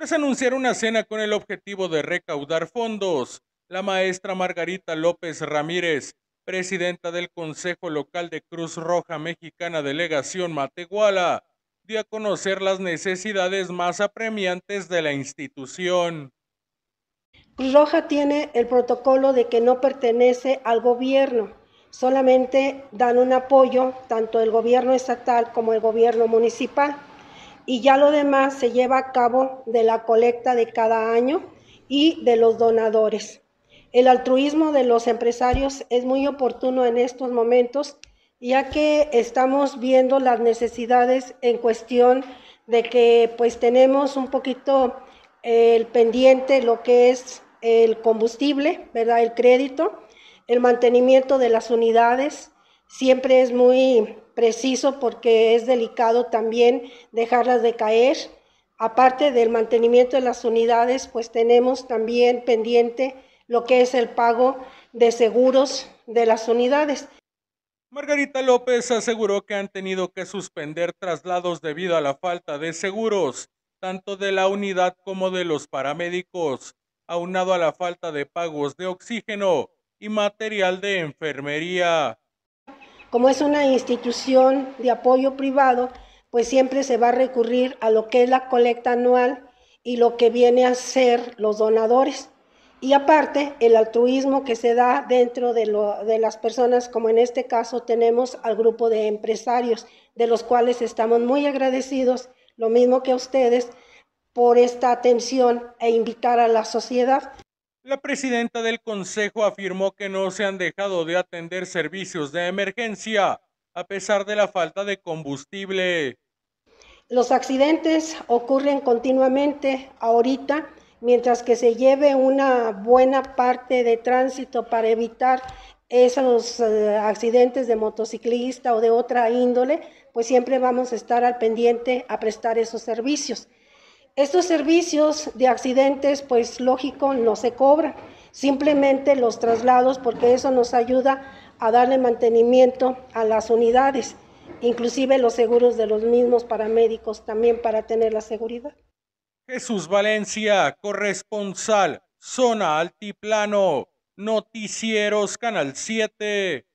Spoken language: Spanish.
Tras anunciar una cena con el objetivo de recaudar fondos, la maestra Margarita López Ramírez, presidenta del Consejo Local de Cruz Roja Mexicana Delegación Matehuala, dio a conocer las necesidades más apremiantes de la institución. Cruz Roja tiene el protocolo de que no pertenece al gobierno, solamente dan un apoyo tanto el gobierno estatal como el gobierno municipal y ya lo demás se lleva a cabo de la colecta de cada año y de los donadores. El altruismo de los empresarios es muy oportuno en estos momentos, ya que estamos viendo las necesidades en cuestión de que pues tenemos un poquito eh, el pendiente, lo que es el combustible, ¿verdad? El crédito, el mantenimiento de las unidades, siempre es muy preciso porque es delicado también dejarlas de caer. Aparte del mantenimiento de las unidades, pues tenemos también pendiente lo que es el pago de seguros de las unidades. Margarita López aseguró que han tenido que suspender traslados debido a la falta de seguros, tanto de la unidad como de los paramédicos, aunado a la falta de pagos de oxígeno y material de enfermería. Como es una institución de apoyo privado, pues siempre se va a recurrir a lo que es la colecta anual y lo que viene a ser los donadores. Y aparte, el altruismo que se da dentro de, de, las personas, como en este caso tenemos al grupo de empresarios, de los cuales estamos muy agradecidos, lo mismo que a ustedes, por esta atención e invitar a la sociedad. La presidenta del Consejo afirmó que no se han dejado de atender servicios de emergencia a pesar de la falta de combustible. Los accidentes ocurren continuamente ahorita, mientras que se lleve una buena parte de tránsito para evitar esos eh, accidentes de motociclista o de otra índole, pues siempre vamos a estar al pendiente a prestar esos servicios. Estos servicios de accidentes, pues lógico, no se cobran, simplemente los traslados porque eso nos ayuda a darle mantenimiento a las unidades, inclusive los seguros de los mismos paramédicos también para tener la seguridad. Jesús Valencia, corresponsal, zona altiplano, noticieros, Canal 7.